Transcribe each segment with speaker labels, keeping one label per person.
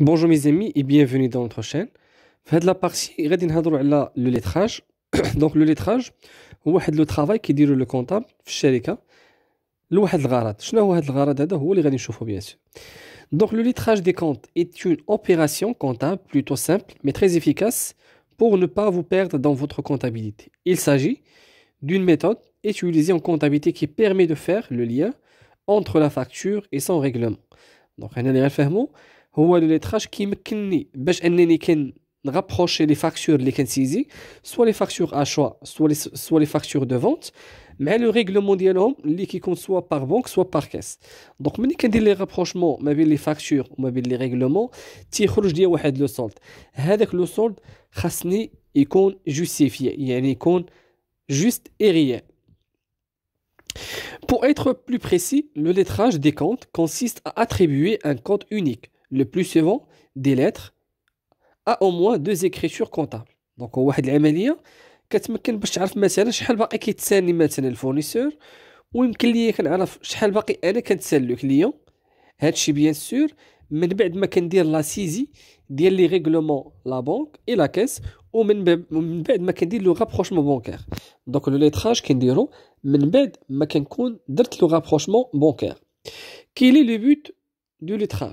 Speaker 1: Bonjour mes amis et bienvenue dans notre chaîne. Dans la partie, on parler le lettrage. Donc le lettrage, c'est le travail qui le comptable dans لواحد litrage des comptes est une opération comptable plutôt simple mais très efficace pour ne pas vous perdre dans votre comptabilité il s'agit d'une méthode utilisée en comptabilité qui permet de faire le lien entre la facture et son règlement donc on va c'est le lettrage qui nous permet de rapprocher les factures soit les factures à choix, soit les factures de vente, avec les règlements qui compte soit par banque, soit par caisse. Donc, lorsque l'on dit les rapprochements les factures ou les règlements, c'est s'agit d'un seul solde. Ce solde va être justifié, cest juste et rien. Pour être plus précis, le lettrage des comptes consiste à attribuer un compte unique le plus souvent des lettres à au moins deux écritures comptables donc on واحد العمليه كتمكن باش تعرف مثلا شحال باقي كيتسالني مثلا الفورنيسور ويمكن ليا كنعرف شحال باقي انا كنتسالو كليون هادشي بيان سور من بعد ما كندير لا ديال لي ريغلومون لا من بعد ما كندير لو من بعد لو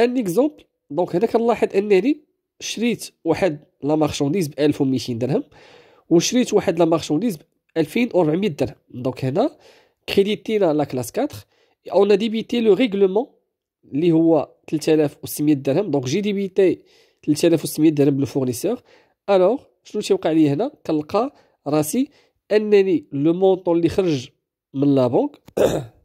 Speaker 1: ان اكزومبل دونك هنا كنلاحظ انني شريت واحد لا مارشونديز ب 1200 درهم وشريت واحد لا مارشونديز ب 2400 درهم دونك هنا كريديتينا لا كلاس 4 اون ديبيتي لو ريغلومون اللي هو 3600 درهم دونك جي ديبيتي 3600 درهم لو فورنيسور الوغ شنو تيوقع لي هنا كنلقى راسي انني لو مونطون اللي خرج من لا بنك